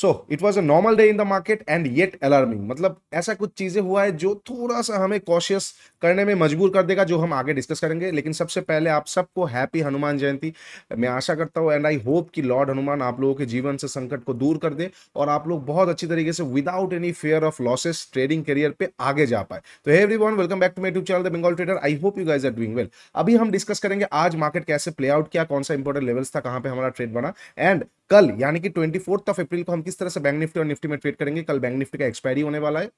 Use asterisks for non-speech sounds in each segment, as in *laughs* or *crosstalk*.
so it was a normal day in the market and yet alarming मतलब ऐसा कुछ चीज़ें हुआ है जो थोड़ा सा हमें कॉशियस करने में मजबूर कर देगा जो हम आगे डिस्कस करेंगे लेकिन सबसे पहले आप सबको हैप्पी हनुमान जयंती मैं आशा करता हूँ एंड आई होप कि लॉर्ड हनुमान आप लोगों के जीवन से संकट को दूर कर दे और आप लोग बहुत अच्छी तरीके से without any fear of losses trading career पे आगे जा पाए तो everyone welcome back to MeTube channel the Bengal trader I hope you guys are doing well अभी हम डिस्कस करेंगे आज मार्केट कैसे प्ले आउट किया कौन सा इंपॉर्टेंट लेवल्स था कहाँ पे हमारा ट्रेड बना एंड कल यानी कि फोर्थ ऑफ अप्रैल को हम किस तरह से बैंक निफ्टी और निफ्टी में ट्रेड करेंगे कल बैंक निफ्टी का एक्सपायरी होने वाला है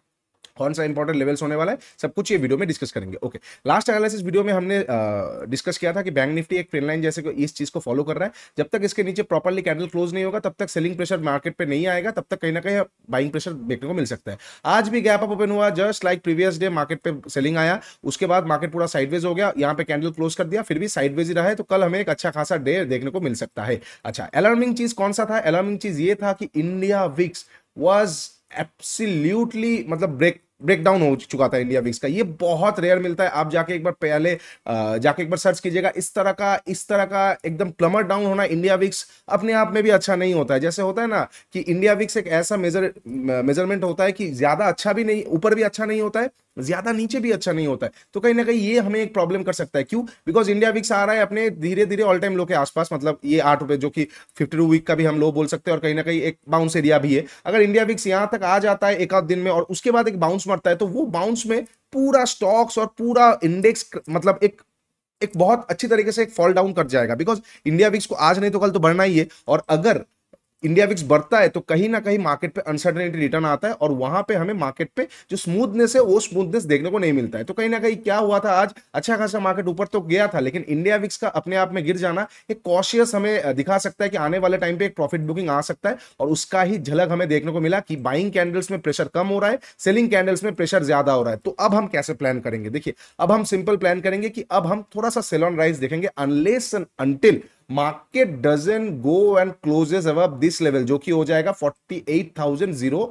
कौन सा इंपॉर्टेंट लेवल्स होने वाला है सब कुछ ये वीडियो में डिस्कस करेंगे ओके लास्ट एनालिसिस वीडियो में हमने डिस्कस किया था कि बैंक निफ्टी एक ट्रेन लाइन जैसे इस चीज को फॉलो कर रहा है जब तक इसके नीचे प्रॉपरली कैंडल क्लोज नहीं होगा तब तक सेलिंग प्रेशर मार्केट पर नहीं आएगा तब तक कहीं ना कहीं बाइंग प्रेशर देखने को मिल सकता है आज भी गैप अप ओपन हुआ just like previous day market पे सेलिंग आया उसके बाद मार्केट पूरा साइडवेज हो गया यहाँ पे कैंडल क्लोज कर दिया फिर भी साइडवेज ही रहा है तो कल हमें एक अच्छा खासा डे देखने को मिल सकता है अच्छा अलार्मिंग चीज कौन सा था अलार्मिंग चीज ये था कि इंडिया विक्स वॉज एब्सिल्यूटली मतलब ब्रेक ब्रेकडाउन हो चुका था इंडिया विक्स का ये बहुत रेयर मिलता है आप जाके एक बार पहले जाके एक बार सर्च कीजिएगा इस तरह का इस तरह का एकदम प्लमर डाउन होना इंडिया विक्स अपने आप में भी अच्छा नहीं होता है जैसे होता है ना कि इंडिया विक्स एक ऐसा मेजर मेजरमेंट होता है कि ज्यादा अच्छा भी नहीं ऊपर भी अच्छा नहीं होता है ज्यादा नीचे भी अच्छा नहीं होता है तो कहीं ना कहीं ये हमें एक प्रॉब्लम कर सकता है क्यों बिकॉज इंडिया विक्स आ रहा है अपने धीरे धीरे ऑल टाइम लो के आसपास मतलब ये आठ रुपए जो कि फिफ्टी टू वीक का भी हम लो बोल सकते हैं और कहीं ना कहीं एक बाउंस एरिया भी है अगर इंडिया विक्स यहां तक आ जाता है एक आध दिन में और उसके बाद एक बाउंस मरता है तो वो बाउंस में पूरा स्टॉक्स और पूरा इंडेक्स मतलब एक एक बहुत अच्छी तरीके से एक फॉल डाउन कर जाएगा बिकॉज इंडिया विक्स को आज नहीं तो कल तो बढ़ना ही है और अगर इंडिया विक्स बढ़ता है तो कहीं ना कहीं मार्केट पे अनसर्टेनिटी रिटर्न आता है और वहां पे हमें मार्केट पे जो स्मूथनेस है वो स्मूथनेस देखने को नहीं मिलता है तो कहीं ना कहीं क्या हुआ था आज अच्छा खासा मार्केट ऊपर तो गया था लेकिन इंडिया विक्स का अपने आप में गिर जाना एक कॉशियस हमें दिखा सकता है कि आने वाले टाइम पे एक प्रॉफिट बुकिंग आ सकता है और उसका ही झलक हमें देखने को मिला कि बाइंग कैंडल्स में प्रेशर कम हो रहा है सेलिंग कैंडल्स में प्रेशर ज्यादा हो रहा है तो अब हम कैसे प्लान करेंगे देखिए अब हम सिंपल प्लान करेंगे कि अब हम थोड़ा सा सेलॉन राइज देखेंगे unless and until market doesn't go and closes above this level जो कि हो जाएगा फोर्टी एट थाउजेंड जीरो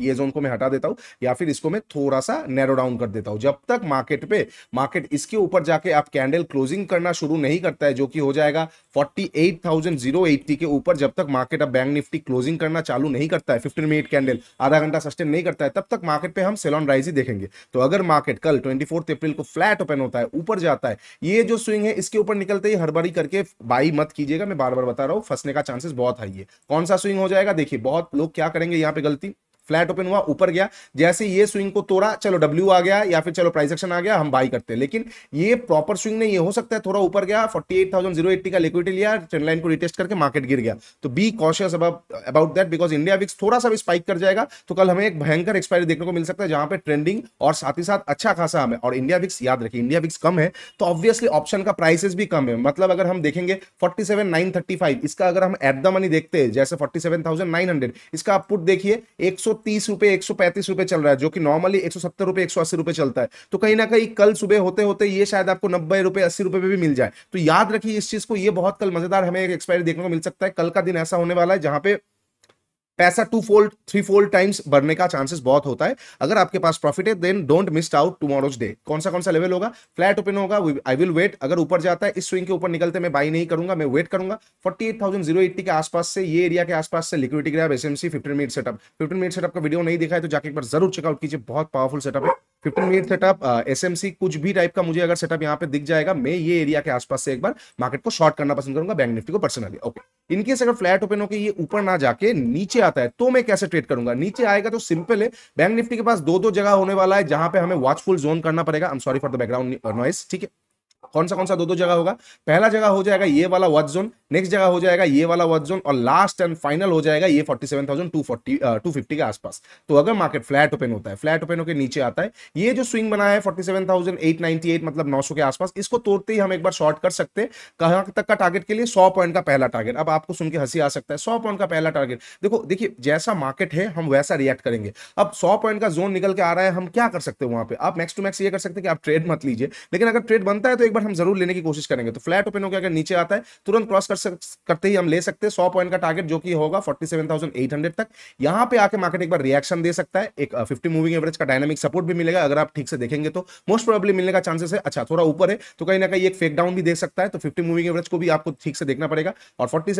ये जोन को मैं हटा देता हूं या फिर इसको मैं थोड़ा सा नैरो डाउन कर देता हूं जब तक मार्केट पे मार्केट इसके ऊपर जाके आप कैंडल क्लोजिंग करना शुरू नहीं करता है जो कि हो जाएगा 48,080 के ऊपर जब तक मार्केट अब बैंक निफ्टी क्लोजिंग करना चालू नहीं करता है फिफ्टीन मिनट कैंडल आधा घंटा सस्टेन नहीं करता है तब तक मार्केट पे हम सेलॉन राइज ही देखेंगे तो अगर मार्केट कल ट्वेंटी अप्रैल को फ्लैट ओपन होता है ऊपर जाता है ये जो स्विंग है इसके ऊपर निकलते ही हड़बड़ी करके बाई मत कीजिएगा मैं बार बार बता रहा हूँ फंसने का चांसेस बहुत हाई है कौन सा स्विंग हो जाएगा देखिए बहुत लोग क्या करेंगे यहाँ पे गलती फ्लैट ओपन हुआ ऊपर गया जैसे ये स्विंग को तोड़ा चलो डब्ल्यू आ गया या फिर चलो प्राइस एक्शन आ गया हम बाई करते हैं लेकिन ये प्रॉपर स्विंग नहीं हो सकता है थोड़ा ऊपर गया 48,080 का लिक्विडिटी लिया ट्रेनलाइन को रिटेस्ट करके मार्केट गिर गया तो be cautious about that because India VIX थोड़ा सा भी स्पाइक कर जाएगा तो कल हमें एक भयंकर एक्सपायरी देखने को मिल सकता है जहां पर ट्रेंडिंग और साथ ही साथ अच्छा खासा हमें और इंडिया विक्स याद रखिए इंडिया विक्स कम है तो ऑब्वियसली ऑप्शन का प्राइसेस भी कम है मतलब अगर हम देखेंगे 47935 इसका अगर हम एट द मनी देखते हैं जैसे 47900 इसका आउटपुट देखिए एक तीस रुपए एक सौ पैंतीस रुपए चल रहा है जो कि नॉर्मली एक सौ सत्तर रुपए एक सौ अस्सी रुपए चलता है तो कहीं ना कहीं कल सुबह होते होते ये शायद आपको नब्बे रुपए अस्सी रुपए भी मिल जाए तो याद रखिए इस चीज को ये बहुत कल मजेदार हमें एक एक्सपायरी देखने को मिल सकता है कल का दिन ऐसा होने वाला है जहां पे पैसा two fold three fold times बढ़ने का चांसेस बहुत होता है अगर आपके पास प्रॉफिट है then don't miss out tomorrow's day कौन सा कौन सा लेवल होगा फ्लैट ओपन होगा आई विल वेट अगर ऊपर जाता है इस स्विंग के ऊपर निकलते मैं बाई नहीं करूंगा मैं वेट करूंगा फोर्टी के आसपास से ये एरिया के आसपास से liquidity grab SMC fifteen minute setup fifteen minute setup का वीडियो नहीं दिखा है तो जाकर एक बार जरूर चेकआउट कीजिए बहुत पावरफुल सेटअप है फिफ्टीन मिनट सेटअप एसएमसी कुछ भी टाइप का मुझे अगर सेटअप यहाँ पे दिख जाएगा मैं ये एरिया के आसपास से एक बार मार्केट को शॉर्ट करना पसंद करूंगा बैंक निफ्टी को पर्सनली ओके इनकेस अगर फ्लैट ओपन होकर ये ऊपर ना जाके नीचे आ आता है तो मैं कैसे ट्रेड करूंगा नीचे आएगा तो सिंपल है बैंक निफ्टी के पास दो दो जगह होने वाला है जहां पे हमें वॉचफुल जोन करना पड़ेगा I am sorry for the background noise ठीक है कौन सा कौन सा दो दो जगह होगा पहला जगह हो जाएगा ये वाला वॉच जोन नेक्स्ट जगह हो जाएगा ये वाला वॉच जोन और लास्ट एंड फाइनल हो जाएगा ये forty seven thousand to forty two fifty के आसपास तो अगर मार्केट फ्लैट ओपन होता है फ्लैट ओपन होकर नीचे आता है ये जो स्विंग बना है forty seven thousand eight ninety eight मतलब नौ सौ के आसपास इसको तोड़ते ही हम एक बार शॉर्ट कर सकते हैं कहां तक का टारगेट के लिए सौ पॉइंट का पहला टारगेट अब आपको सुन के हंसी आ सकता है सौ पॉइंट का पहला टारगेट देखो देखिए जैसा मार्केट है हम वैसा रिएक्ट करेंगे अब सौ पॉइंट का जोन निकल के आ रहा है हम क्या कर सकते हैं वहां पे आप मैक्स टू मैक्स ये कर सकते हैं कि आप ट्रेड मत लीजिए लेकिन अगर ट्रेड बनता है तो एक बार ऊपर हम जरूर लेने की कोशिश करेंगे तो फ्लैट ओपन होकर अगर नीचे आता है तुरंत क्रॉस कर करते ही हम ले सकते हैं सौ पॉइंट का टारगेट जो कि होगा 47,800 तक यहाँ पे आके मार्केट एक बार रिएक्शन दे सकता है एक फिफ्टी मूविंग एवरेज का डायनामिक सपोर्ट भी मिलेगा अगर आप ठीक से देखेंगे तो मोस्ट प्रॉब्लम मिलने का चांसेस है अच्छा थोड़ा ऊपर है तो कहीं ना कहीं एक फेक डाउन भी दे सकता है तो फिफ्टी मूविंग एवरेज को भी आपको ठीक से देखना पड़ेगा और फोर्टी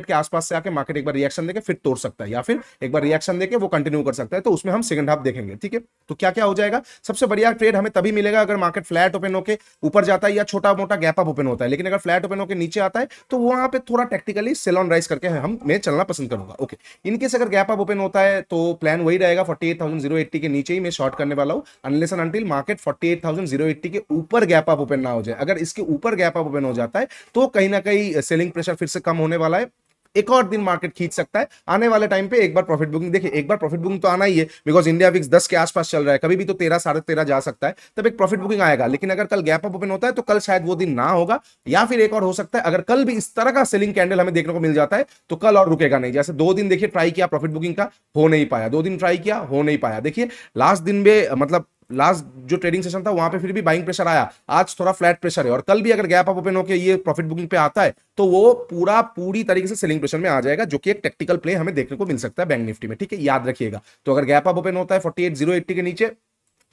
के आसपास से आके मार्केट एक बार रिएक्शन देकर फिर तोड़ सकता है या फिर एक बार रिएक्शन देकर वो कंटिन्यू कर सकता है तो उसमें हम सेकंड हाफ देखेंगे ठीक है तो क्या क्या हो जाएगा सबसे बढ़िया ट्रेड हमें तभी मिलेगा अगर मार्केट फ्लैट ओपन होकर ऊपर जाता जाता है या छोटा मोटा गैप अप ओपन होता है लेकिन अगर फ्लैट ओपन होकर नीचे आता है तो वहां पे थोड़ा टेक्टिकली सेल ऑन राइस करके हम मैं चलना पसंद करूंगा ओके इनकेस अगर गैप अप ओपन होता है तो प्लान वही रहेगा फोर्टी के नीचे ही मैं शॉर्ट करने वाला हूँ unless and until market forty के ऊपर गैप अप ओपन ना हो जाए अगर इसके ऊपर गैप अप ओपन हो जाता है तो कहीं ना कहीं सेलिंग प्रेशर फिर से कम होने वाला है एक और दिन मार्केट खींच सकता है आने वाले टाइम पे एक बार प्रॉफिट बुकिंग देखिए एक बार प्रॉफिट बुकिंग तो आना ही है बिकॉज इंडिया विक्स दस के आसपास चल रहा है कभी भी तो तेरह साढ़े तेरह जा सकता है तब एक प्रॉफिट बुकिंग आएगा लेकिन अगर कल गैप अप ओपन होता है तो कल शायद वो दिन ना होगा या फिर एक और हो सकता है अगर कल भी इस तरह का सेलिंग कैंडल हमें देखने को मिल जाता है तो कल और रुकेगा नहीं जैसे दो दिन देखिए ट्राई किया प्रॉफिट बुकिंग का हो नहीं पाया दो दिन ट्राई किया हो नहीं पाया देखिए लास्ट दिन में मतलब लास्ट जो ट्रेडिंग सेशन था वहां पे फिर भी बाइंग प्रेशर आया आज थोड़ा फ्लैट प्रेशर है और कल भी अगर गैप अप ओपन होकर ये प्रॉफिट बुकिंग पे आता है तो वो पूरा पूरी तरीके से सेलिंग प्रेशर में आ जाएगा जो कि एक टेक्टिकल प्ले हमें देखने को मिल सकता है बैंक निफ्टी में ठीक है याद रखिएगा तो अगर गैप अप ओपन होता है फोर्टी के नीचे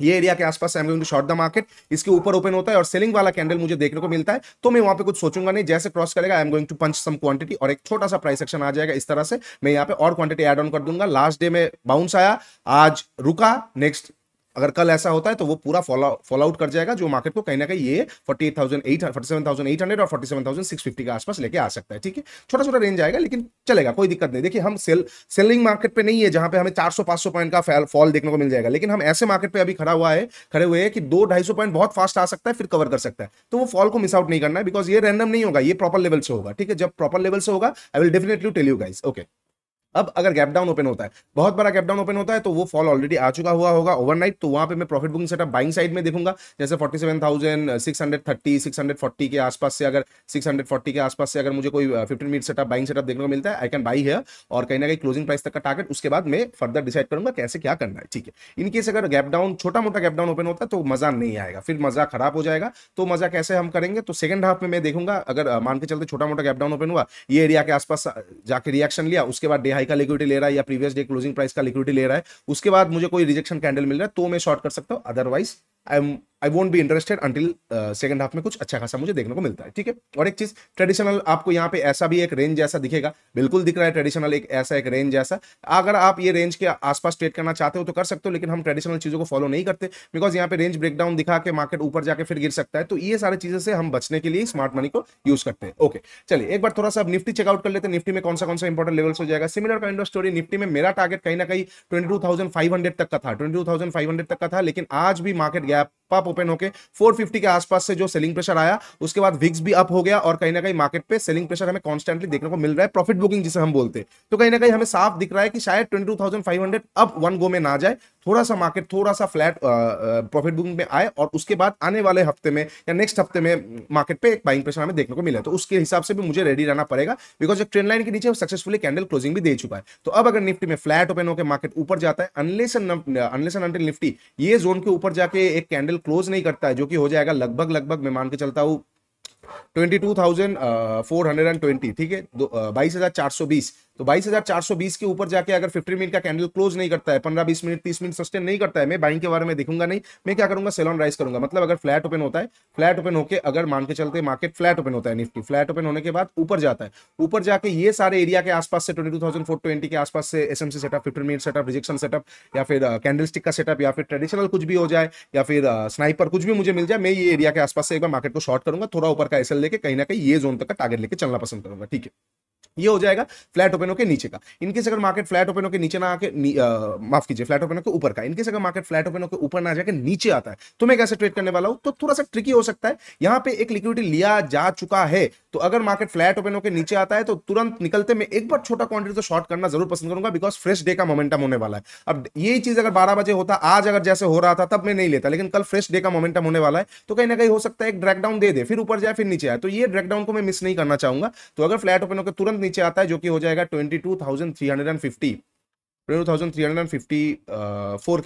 ये एरिया के आसपास I'm going to short the market इसके ऊपर ओपन होता है और सेलिंग वाला कैंडल मुझे देखने को मिलता है तो मैं वहां पे कुछ सोचूंगा नहीं जैसे क्रॉस करेगा I'm going to punch some quantity और एक छोटा सा प्राइस एक्शन आ जाएगा इस तरह से मैं यहाँ पे और क्वांटिटी एड ऑन कर दूंगा लास्ट डे में बाउंस आया आज रुका नेक्स्ट अगर कल ऐसा होता है तो वो पूरा फॉलो आउट कर जाएगा जो मार्केट को कहीं ना कहीं ये forty eight thousand eight seven thousand eight hundred और forty seven thousand six fifty के आसपास लेके आ सकता है ठीक है छोटा छोटा रेंज आएगा लेकिन चलेगा कोई दिक्कत नहीं देखिए हम सेल सेलिंग मार्केट पे नहीं है जहां पे हमें चार सौ पांच सौ पॉइंट का फॉल देखने को मिल जाएगा लेकिन हम ऐसे मार्केट पर अभी खड़ा हुआ है खड़े हुए हैं कि दो ढाई सौ पॉइंट बहुत फास्ट आ सकता है फिर कवर कर सकता है तो वो फॉल को मिस आउट नहीं करना है बिकॉज ये रैंडम नहीं होगा ये प्रॉपर लेवल से होगा ठीक है जब प्रॉपर लेवल से होगा I will definitely tell you guys okay अब अगर गैप डाउन ओपन होता है बहुत बड़ा गैप डाउन ओपन होता है तो वो फॉल ऑलरेडी आ चुका हुआ होगा ओवरनाइट तो वहां पे मैं profit booking setup buying side में देखूंगा जैसे 47,000 630 640 के आसपास से अगर 640 के आसपास से अगर मुझे कोई fifteen minute setup buying setup देखने को मिलता है आई कैन बाई है और कहीं ना कहीं क्लोजिंग प्राइस तक का टारगेट उसके बाद मैं फर्दर डिसाइड करूंगा कैसे क्या करना है ठीक है इनकेस अगर गैप डाउन छोटा मोटा गैप डाउन ओपन होता है तो मजा नहीं आएगा फिर मजा खराब हो जाएगा तो मजा कैसे हम करेंगे तो सेकंड हाफ में मैं देखूंगा अगर uh, मान के चलते छोटा मोटा गैप डाउन ओपन हुआ ये एरिया के आसपास uh, जाकर रिएक्शन लिया उसके बाद डे हाई का लिक्विटी ले रहा है या प्रीवियस डे क्लोजिंग प्राइस का लिक्विटी ले रहा है उसके बाद मुझे कोई रिजेक्शन कैंडल मिल रहा है तो मैं शॉर्ट कर सकता हूँ otherwise I'm I won't be interested until second half में कुछ अच्छा खासा मुझे देखने को मिलता है ठीक है और एक चीज ट्रेडिशनल आपको यहाँ पे ऐसा भी एक रेंज जैसा दिखेगा बिल्कुल दिख रहा है ट्रेडिशनल एक ऐसा एक रेंज जैसा अगर आप ये रेंज के आसपास ट्रेड करना चाहते हो तो कर सकते हो लेकिन हम ट्रेडिशनल चीजों को फॉलो नहीं करते बिकॉज यहाँ पे रेंज ब्रेकडाउन दिखा के मार्केट ऊपर जाके फिर गिर सकता है तो ये सारी चीजें से हम बचने के लिए स्मार्ट मनी को यूज करते हैं ओके चलिए एक बार थोड़ा सा निफ्टी चेकआउट कर लेते हैं निफ्टी में कौन सा कौन सा इंपॉर्टेंट लेवल्स हो जाएगा similar kind of story Nifty में मेरा टारगेट कहीं ना कहीं ट्वेंटी तक का था ट्वेंटी तक का था लेकिन आज भी मार्केट गया गैप अप ओपन होके 450 के आसपास से जो सेलिंग प्रेशर आया उसके बाद विक्स भी अप हो गया और कहीं ना कहीं मार्केट पे सेलिंग प्रेशर हमें कॉन्स्टेंटली देखने को मिल रहा है प्रॉफिट बुकिंग जिसे हम बोलते हैं तो कहीं ना कहीं हमें साफ दिख रहा है कि शायद 22,500 अब वन गो में ना जाए थोड़ा सा मार्केट थोड़ा सा फ्लैट प्रॉफिट बुकिंग में आए और उसके बाद आने वाले हफ्ते में या नेक्स्ट हफ्ते में मार्केट पे एक बाइंग प्रेशर हमें देखने को मिला तो उसके हिसाब से भी मुझे रेडी रहना पड़ेगा बिकॉज एक ट्रेंड लाइन के नीचे सक्सेसफुली कैंडल क्लोजिंग भी दे चुका है तो अब अगर निफ्टी में फ्लैट ओपन होकर मार्केट ऊपर जाता है अनलेसन अनलेस निफ्टी ये जोन के ऊपर जाके एक कैंडल क्लोज नहीं करता है जो कि हो जाएगा लगभग लगभग मैं मान के चलता हूँ twenty two thousand four hundred and twenty ठीक है uh, बाईस हजार चार सौ बीस तो 22,420 के ऊपर जाके अगर 15 मिनट का कैंडल क्लोज नहीं करता है 15 20 मिनट 30 मिनट सस्टेन नहीं करता है मैं बाइंग के बारे में देखूंगा नहीं मैं क्या करूंगा सेल ऑन राइस करूंगा मतलब अगर फ्लैट ओपन होता है फ्लैट ओपन होकर अगर मान के चलते मार्केट फ्लैट ओपन होता है निफ्टी फ्लैट ओपन होने के बाद ऊपर जाता है ऊपर जाके ये सारे एरिया के आसपास से ट्वेंटी के आसपास से एस setup fifty minute setup rejection setup या फिर कैंडल uh, का सेटअप या फिर ट्रेडिशनल कुछ भी हो जाए या फिर स्नाइपर uh, कुछ भी मुझे मिल जाए मैं ये एरिया के आसपास से एक बार मार्केट को शॉर्ट करूंगा थोड़ा ऊपर का एसल लेके कहीं ना कहीं ये जोन तक का टारगेट लेकर चलना पसंद करूंगा ठीक है ये हो जाएगा फ्लैट ओपन होकर नीचे का इनके से अगर मार्केट फ्लैट ओपन होकर नीचे ना आके माफ कीजिए फ्लैट ओपन होकर ऊपर का से अगर मार्केट फ्लैट ओपन होकर ऊपर ना जाकर नीचे आता है तो मैं कैसे ट्रेड करने वाला हूं तो थोड़ा सा ट्रिकी हो सकता है यहां पे एक लिक्विडिटी लिया जा चुका है तो अगर मार्केट फ्लैट ओपन होकर नीचे आता है तो तुरंत निकलते में एक बार छोटा क्वांटिटी तो शॉर्ट करना जरूर पसंद करूंगा बिकॉज फ्रेश डे का मोमेंटम होने वाला है अब यही चीज अगर बारह बजे होता आज अगर जैसे हो रहा था तब मैं नहीं लेता लेकिन कल फ्रेश डे का मोमेंटम होने वाला है तो कहीं ना कहीं हो सकता है एक ड्रैकडाउन दे दे फिर ऊपर जाए फिर नीचे आए तो ये ड्रैकडाउन को मैं मिस नहीं करना चाहूंगा तो अगर फ्लैट ओपन होकर तुरंत नीचे आता है जो कि हो जाएगा ट्वेंटी टू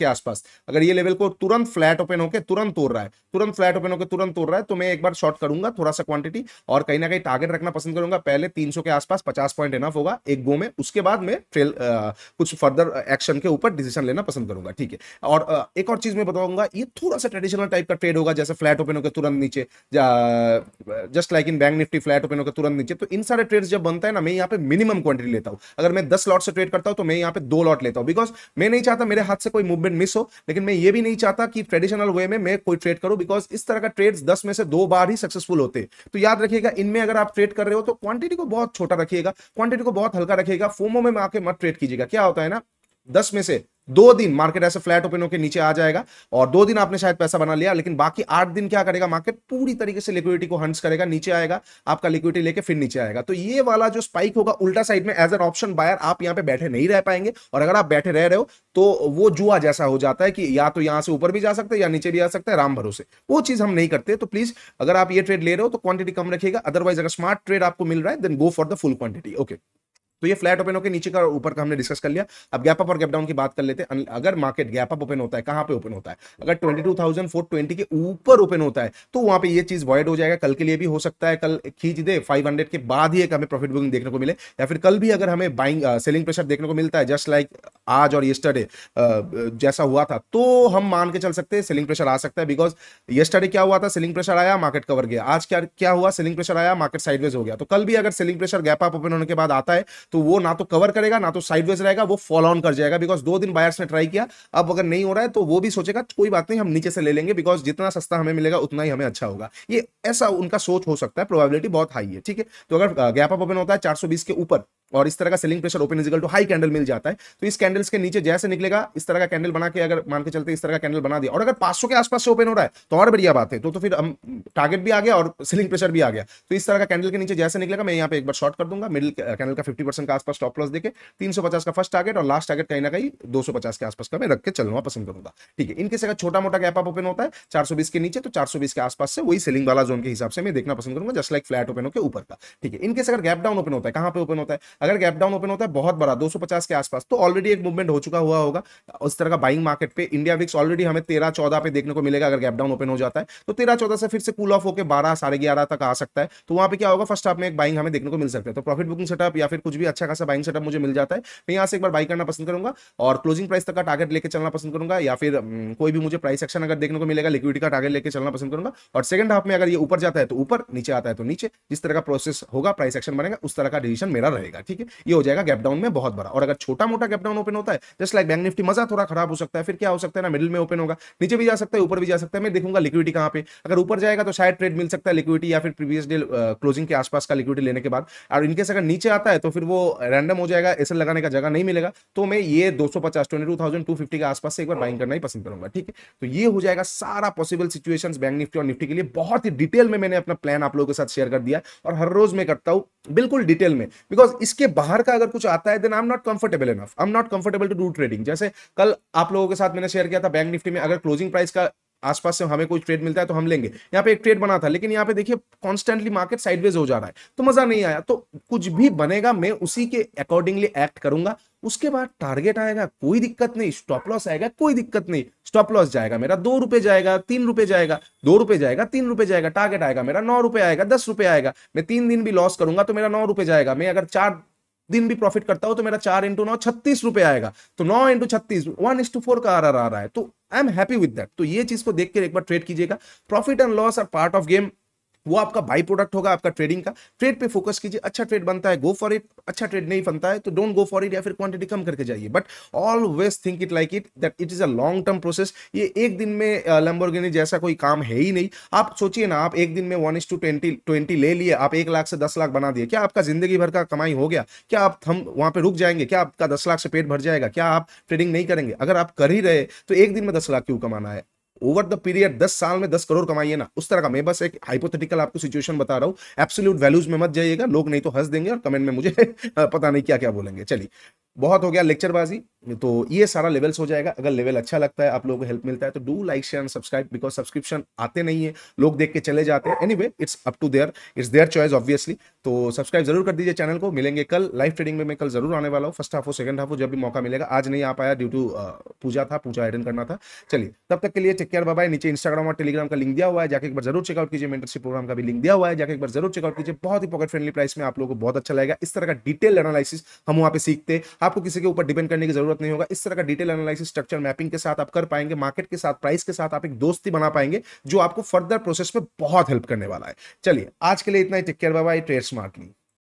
के आसपास अगर ये लेवल को तुरंत फ्लैट ओपन होकर तुरंत तोड़ रहा है तुरंत फ्लैट ओपन होकर तुरंत तोड़ रहा है तो मैं एक बार शॉर्ट करूंगा थोड़ा सा क्वांटिटी और कहीं ना कहीं टारगेट रखना पसंद करूंगा पहले 300 के आसपास 50 पॉइंट एनफ होगा एक गो में उसके बाद में ट्रेल आ, कुछ फर्दर एक्शन के ऊपर डिसीजन लेना पसंद करूंगा ठीक है और आ, एक और चीज मैं बताऊंगा ये थोड़ा सा ट्रेडिशनल टाइप का ट्रेड होगा जैसे फ्लैट ओपन होकर तुरंत नीचे just like in bank Nifty flat open होकर तुरंत नीचे तो इन सारे ट्रेड जब बनता है ना मैं यहाँ पे मिनिमम क्वांटिटी लेता हूँ अगर मैं दस लॉट से ट्रेड करता हूँ तो मैं यहाँ पे दो डॉट लेता हूं बिकॉज मैं नहीं चाहता मेरे हाथ से कोई मूवमेंट मिस हो लेकिन मैं ये भी नहीं चाहता कि ट्रेडिशनल वे में मैं कोई ट्रेड करूं बिकॉज इस तरह का ट्रेड दस में से दो बार ही सक्सेसफुल होते हैं तो याद रखिएगा इनमें अगर आप ट्रेड कर रहे हो तो क्वांटिटी को बहुत छोटा रखिएगा क्वांटिटी को बहुत हल्का रखिएगा फोमो में आके मत ट्रेड कीजिएगा क्या होता है ना दस में से दो दिन मार्केट ऐसे फ्लैट ओपन होकर नीचे आ जाएगा और दो दिन आपने शायद पैसा बना लिया लेकिन बाकी आठ दिन क्या करेगा मार्केट पूरी तरीके से लिक्विडिटी को हंस करेगा नीचे आएगा आपका लिक्विडिटी लेके फिर नीचे आएगा तो ये वाला जो स्पाइक होगा उल्टा साइड में एज एन ऑप्शन बायर आप यहाँ पे बैठे नहीं रह पाएंगे और अगर आप बैठे रह रहे हो तो वो जुआ जैसा हो जाता है कि या तो यहाँ से ऊपर भी जा सकते हैं या नीचे भी आ सकते हैं राम भरोसे वो चीज हम नहीं करते तो प्लीज अगर आप ये ट्रेड ले रहे हो तो क्वांटिटी कम रखिएगा अदरवाइज अगर स्मार्ट ट्रेड आपको मिल रहा है then go for the full quantity okay तो ये फ्लैट ओपन होकर नीचे का ऊपर का हमने डिस्कस कर लिया अब गैप अप और गैप डाउन की बात कर लेते हैं अगर मार्केट गैप अप ओपन होता है कहां पे ओपन होता है अगर ट्वेंटी के ऊपर ओपन होता है तो वहां पे ये चीज वॉइड हो जाएगा कल के लिए भी हो सकता है कल खींच दे 500 के बाद ही एक हमें प्रॉफिट बुकिंग देखने को मिले या फिर कल भी अगर हमें बाइंग सेलिंग प्रेशर देखने को मिलता है जस्ट लाइक आज और येस्टरडे uh, जैसा हुआ था तो हम मान के चल सकते हैं सेलिंग प्रेशर आ सकता है बिकॉज येस्टरडे क्या हुआ था सेलिंग प्रेशर आया मार्केट कवर गया आज क्या क्या हुआ सेलिंग प्रेशर आया मार्केट साइडवेज हो गया तो कल भी अगर selling pressure gap up open होने के बाद आता है तो वो ना तो कवर करेगा ना तो साइडवेज रहेगा वो फॉल ऑन कर जाएगा बिकॉज दो दिन बायर्स ने ट्राई किया अब अगर नहीं हो रहा है तो वो भी सोचेगा कोई बात नहीं हम नीचे से ले लेंगे बिकॉज जितना सस्ता हमें मिलेगा उतना ही हमें अच्छा होगा ये ऐसा उनका सोच हो सकता है प्रोबेबिलिटी बहुत हाई है ठीक है तो अगर गैप अप ओपन होता है चार के ऊपर और इस तरह का selling pressure open equal to high candle मिल जाता है तो इस कैंडल्स के नीचे जैसे निकलेगा इस तरह का कैंडल बना के अगर मान के चलते इस तरह का कैंडल बना दिया और अगर 500 के आसपास से ओपन हो रहा है तो और बढ़िया बात है तो तो फिर हम टारगेट भी आ गया और सेलिंग प्रेशर भी आ गया तो इस तरह का कैंडल के नीचे जैसे निकलेगा मैं यहाँ पे एक बार शॉर्ट कर दूंगा मिडिल कैंडल का फिफ्टी परसेंट का आसपास टॉप लॉस देखे तीन का फर्स्ट टारगेट और लास्ट टारगेट कहीं ना कहीं दो के आसपास का मैं रख के चलना पसंद करूंगा ठीक है इनके अगर छोटा मोटा गैप ओपन होता है चार के नीचे तो चार के आसपास से वही सेलिंग वाला जोन के हिसाब से मैं देखना पसंद करूंगा जस्ट लाइक फ्लैट ओपन होकर ऊपर का ठीक है इनके अगर गैप डाउन ओपन होता है कहाँ पे ओपन होता है अगर गैप डाउन ओपन होता है बहुत बड़ा 250 के आसपास तो ऑलरेडी एक मूवमेंट हो चुका हुआ होगा उस तरह का बाइंग मार्केट पे इंडिया विक्स ऑलरेडी हमें तेरह चौदह पे देखने को मिलेगा अगर गैप डाउन ओपन हो जाता है तो तेरह चौदह से फिर से कूल ऑफ होकर बारह साढ़े ग्यारह तक आ सकता है तो वहां पर क्या होगा फर्स्ट हाफ में एक बाइंग हमें देखने को मिल सकता है तो प्रॉफिट बुकिंग सेटअप या फिर कुछ भी अच्छा खासा बाइंग सेटअप मुझे मिल जाता है मैं यहाँ से एक बार बाई करना पसंद करूंगा और क्लोजिंग प्राइस तक का टारगेट लेकर चलना पसंद करूंगा या फिर कोई भी मुझे प्राइस एक्शन अगर देखने को मिलेगा लिक्विडिटी का टारगेट लेकर चलना पसंद करूंगा और सेकंड हाफ में अगर ये ऊपर जाता है तो ऊपर नीचे आता है तो नीचे जिस तरह का प्रोसेस होगा प्राइस एक्शन बनेगा उस तरह का डिसीजन मेरा रहेगा ठीक है ये हो जाएगा गैपडाउन में बहुत बड़ा और अगर छोटा मोटा गैपडाउन ओपन होता है जस्ट लाइक बैंक निफ्टी मजा थोड़ा खराब हो सकता है फिर क्या हो सकता है ना मिडिल में ओपन होगा नीचे भी जा सकता है ऊपर भी जा सकता है मैं देखूंगा लिक्विडिटी कहाँ पे अगर ऊपर जाएगा तो शायद ट्रेड मिल सकता है लिक्विडिटी या फिर प्रीवियस डे क्लोजिंग के आसपास का लिक्विडिटी लेने के बाद और इनकेस अगर नीचे आता है तो फिर वो रैंडम हो जाएगा एसएल लगाने का जगह नहीं मिलेगा तो मैं ये दो सौ पचास के आसपास से एक बार बाइंग करना ही पसंद करूंगा ठीक है तो ये हो जाएगा सारा पॉसिबल सिचुएशन बैंक निफ्टी और निफ्टी के लिए बहुत ही डिटेल में मैंने अपना प्लान आप लोगों के साथ शेयर कर दिया और हर रोज मैं करता हूं बिल्कुल डिटेल में बिकॉज इसके इसके बाहर का अगर कुछ आता है then I'm not comfortable enough I'm not comfortable to do trading जैसे कल आप लोगों के साथ मैंने शेयर किया था बैंक निफ्टी में अगर क्लोजिंग प्राइस का आसपास से हमें कोई ट्रेड मिलता है तो हम लेंगे यहाँ पे एक ट्रेड बना था लेकिन यहाँ पे देखिए कॉन्स्टेंटली मार्केट साइडवेज हो जा रहा है तो मजा नहीं आया तो कुछ भी बनेगा मैं उसी के अकॉर्डिंगली एक्ट करूंगा उसके बाद टारगेट आएगा कोई दिक्कत नहीं स्टॉप लॉस आएगा कोई दिक्कत नहीं स्टॉप लॉस जाएगा मेरा दो रुपए जाएगा तीन रुपए जाएगा दो रुपए जाएगा तीन रुपए जाएगा टारगेट आएगा मेरा नौ रुपए आएगा दस रुपए आएगा मैं तीन दिन भी लॉस करूंगा तो मेरा नौ रुपए जाएगा मैं अगर चार दिन भी प्रॉफिट करता हूं तो मेरा चार इंटू नौ छत्तीस रुपए आएगा तो नौ इंटू छत्तीस वन इंस टू फोर का आर आ रहा है तो I'm happy with that तो ये चीज को देख के एक बार ट्रेड कीजिएगा profit and loss are part of game वो आपका बाई प्रोडक्ट होगा आपका ट्रेडिंग का ट्रेड पे फोकस कीजिए अच्छा ट्रेड बनता है गो फॉर इट अच्छा ट्रेड नहीं बनता है तो डोंट गो फॉर इट या फिर क्वांटिटी कम करके जाइए but always think it like it that it is a long term process ये एक दिन में लंबोर्गिनी जैसा कोई काम है ही नहीं आप सोचिए ना आप एक दिन में one is to twenty twenty ले लिए आप एक लाख से दस लाख बना दिए क्या आपका जिंदगी भर का कमाई हो गया क्या आप हम वहां पर रुक जाएंगे क्या आपका दस लाख से पेट भर जाएगा क्या आप ट्रेडिंग नहीं करेंगे अगर आप कर ही रहे तो एक दिन में दस लाख क्यों कमाना है ओवर द पीरियड दस साल में दस करोड़ कमाइए ना उस तरह का मैं बस एक हाइपोथेटिकल आपको सिचुएशन बता रहा हूँ एब्सोल्यूट वैल्यूज में मत जाइएगा लोग नहीं तो हंस देंगे और कमेंट में मुझे *laughs* पता नहीं क्या क्या बोलेंगे चलिए बहुत हो गया लेक्चरबाजी तो ये सारा लेवल्स हो जाएगा अगर लेवल अच्छा लगता है आप लोगों को हेल्प मिलता है तो do like share and subscribe because subscription आते नहीं है लोग देख के चले जाते हैं anyway it's up to their it's their choice obviously तो सब्सक्राइब जरूर कर दीजिए चैनल को मिलेंगे कल लाइव ट्रेडिंग में मैं कल जरूर आने वाला हूँ फर्स्ट हाफ हो सेकंड हाफ हो जब भी मौका मिलेगा आज नहीं आ पाया ड्यू टू पूजा था पूजा अटेंड करना था चलिए तब तक के लिए चेक केयर बाबा नीचे इंस्टाग्राम और टेलीग्राम का लिंक दिया हुआ है जाकर एक बार जरूर चेकआउट कीजिए मेंटरशिप प्रोग्राम का भी लिंक दिया हुआ है जाकर एक बार जरूर चेकआउट कीजिए बहुत ही पॉकेट फ्रेंडली प्राइस में आप लोगों को बहुत अच्छा लगेगा इस तरह का डिटेल एनालिसिस हम वहाँ पे सीखते आपको किसी के ऊपर डिपेंड करने की जरूरत नहीं होगा इस तरह का डिटेल एनालिसिस स्ट्रक्चर मैपिंग के साथ आप कर पाएंगे मार्केट के साथ प्राइस के साथ आप एक दोस्ती बना पाएंगे जो आपको फर्दर प्रोसेस में बहुत हेल्प करने वाला है चलिए आज के लिए इतना ही टेक केयर बाबा ट्रेड स्मार्टली